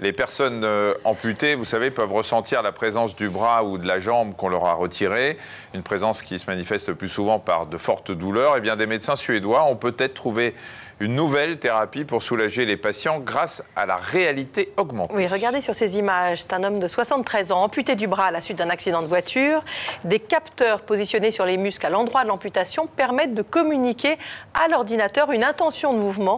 les personnes euh, amputées, vous savez, peuvent ressentir la présence du bras ou de la jambe qu'on leur a retiré, une présence qui se manifeste plus souvent par de fortes douleurs. Et eh bien, des médecins suédois ont peut-être trouvé une nouvelle thérapie pour soulager les patients grâce à la réalité augmentée. Oui, regardez sur ces images, c'est un homme de 73 ans amputé du bras à la suite d'un accident de voiture. Des capteurs positionnés sur les muscles à l'endroit de l'amputation permettent de communiquer à l'ordinateur une intention de mouvement